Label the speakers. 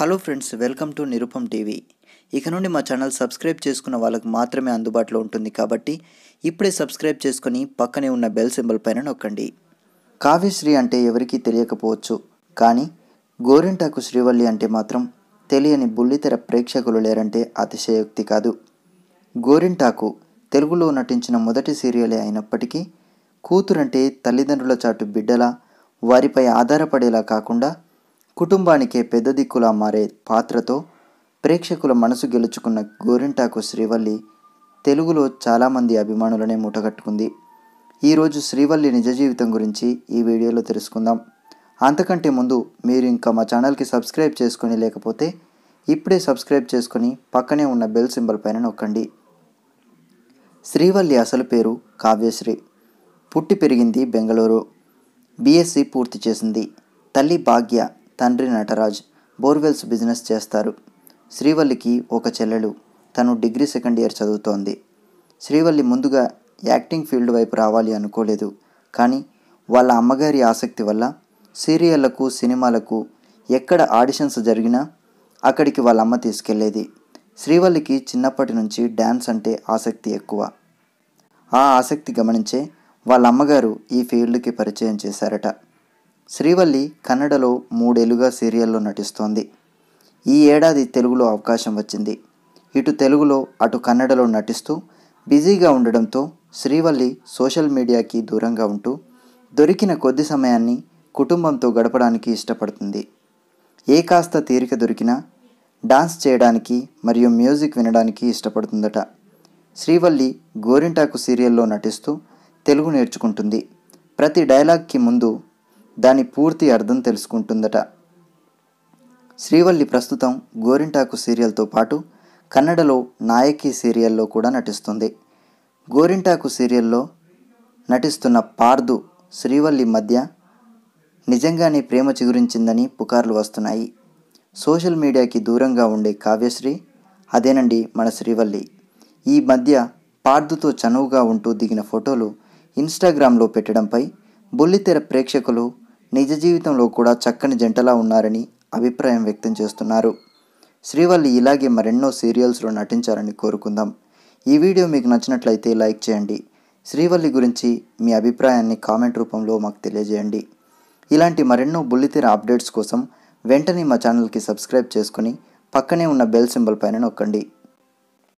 Speaker 1: hello friends welcome to Nirupam TV ఇక నుండి మా ఛానల్ సబ్స్క్రైబ్ చేసుకున్న వాళ్ళకు మాత్రమే అందుబాటులో ఉంటుంది కాబట్టి ఇప్పుడే సబ్స్క్రైబ్ చేసుకుని పక్కనే ఉన్న బెల్ సింబల్ పైన నొక్కండి కావ్యశ్రీ అంటే ఎవరికీ తెలియకపోవచ్చు కానీ గోరింటాకు శ్రీవల్లి అంటే మాత్రం తెలియని బుల్లితెర ప్రేక్షకులు లేరంటే అతిశయోక్తి కాదు గోరింటాకు తెలుగులో నటించిన మొదటి సీరియలే అయినప్పటికీ కూతురంటే తల్లిదండ్రుల చాటు బిడ్డలా వారిపై ఆధారపడేలా కాకుండా కుటుంబానికే పెద్ద దిక్కులా మారే పాత్రతో ప్రేక్షకుల మనసు గెలుచుకున్న గోరింటాకు శ్రీవల్లి తెలుగులో చాలామంది అభిమానులనే మూటగట్టుకుంది ఈరోజు శ్రీవల్లి నిజ జీవితం గురించి ఈ వీడియోలో తెలుసుకుందాం అంతకంటే ముందు మీరు ఇంకా మా ఛానల్కి సబ్స్క్రైబ్ చేసుకొని లేకపోతే ఇప్పుడే సబ్స్క్రైబ్ చేసుకొని పక్కనే ఉన్న బెల్ సింబల్ పైన నొక్కండి శ్రీవల్లి అసలు పేరు కావ్యశ్రీ పుట్టి పెరిగింది బెంగళూరు బీఎస్సీ పూర్తి చేసింది తల్లి భాగ్య తండ్రి నటరాజ్ బోర్వెల్స్ బిజినెస్ చేస్తారు శ్రీవల్లికి ఒక చెల్లెలు తను డిగ్రీ సెకండ్ ఇయర్ చదువుతోంది శ్రీవల్లి ముందుగా యాక్టింగ్ ఫీల్డ్ వైపు రావాలి అనుకోలేదు కానీ వాళ్ళ అమ్మగారి ఆసక్తి వల్ల సీరియళ్లకు సినిమాలకు ఎక్కడ ఆడిషన్స్ జరిగినా అక్కడికి వాళ్ళ అమ్మ తీసుకెళ్లేది శ్రీవల్లికి చిన్నప్పటి నుంచి డ్యాన్స్ అంటే ఆసక్తి ఎక్కువ ఆ ఆసక్తి గమనించే వాళ్ళ అమ్మగారు ఈ ఫీల్డ్కి పరిచయం చేశారట శ్రీవల్లి కన్నడలో మూడేళ్లుగా సీరియల్లో నటిస్తోంది ఈ ఏడాది తెలుగులో అవకాశం వచ్చింది ఇటు తెలుగులో అటు కన్నడలో నటిస్తూ బిజీగా ఉండడంతో శ్రీవల్లి సోషల్ మీడియాకి దూరంగా ఉంటూ దొరికిన కొద్ది సమయాన్ని కుటుంబంతో గడపడానికి ఇష్టపడుతుంది ఏ కాస్త తీరిక దొరికినా డాన్స్ చేయడానికి మరియు మ్యూజిక్ వినడానికి ఇష్టపడుతుందట శ్రీవల్లి గోరింటాకు సీరియల్లో నటిస్తూ తెలుగు నేర్చుకుంటుంది ప్రతి డైలాగ్కి ముందు దాని పూర్తి అర్థం తెలుసుకుంటుందట శ్రీవల్లి ప్రస్తుతం గోరింటాకు సీరియల్తో పాటు కన్నడలో నాయకి సీరియల్లో కూడా నటిస్తుంది గోరింటాకు సీరియల్లో నటిస్తున్న పార్దు శ్రీవల్లి మధ్య నిజంగానే ప్రేమ చిగురించిందని పుకార్లు వస్తున్నాయి సోషల్ మీడియాకి దూరంగా ఉండే కావ్యశ్రీ అదేనండి మన శ్రీవల్లి ఈ మధ్య పార్దుతో చనువుగా ఉంటూ దిగిన ఫోటోలు ఇన్స్టాగ్రామ్లో పెట్టడంపై బుల్లితెర ప్రేక్షకులు నిజ జీవితంలో కూడా చక్కని జంటలా ఉన్నారని అభిప్రాయం వ్యక్తం చేస్తున్నారు శ్రీవల్లి ఇలాగే మరెన్నో సీరియల్స్లో నటించారని కోరుకుందాం ఈ వీడియో మీకు నచ్చినట్లయితే లైక్ చేయండి శ్రీవల్లి గురించి మీ అభిప్రాయాన్ని కామెంట్ రూపంలో మాకు తెలియజేయండి ఇలాంటి మరెన్నో బుల్లితెర అప్డేట్స్ కోసం వెంటనే మా ఛానల్కి సబ్స్క్రైబ్ చేసుకుని పక్కనే ఉన్న బెల్ సింబల్ పైన నొక్కండి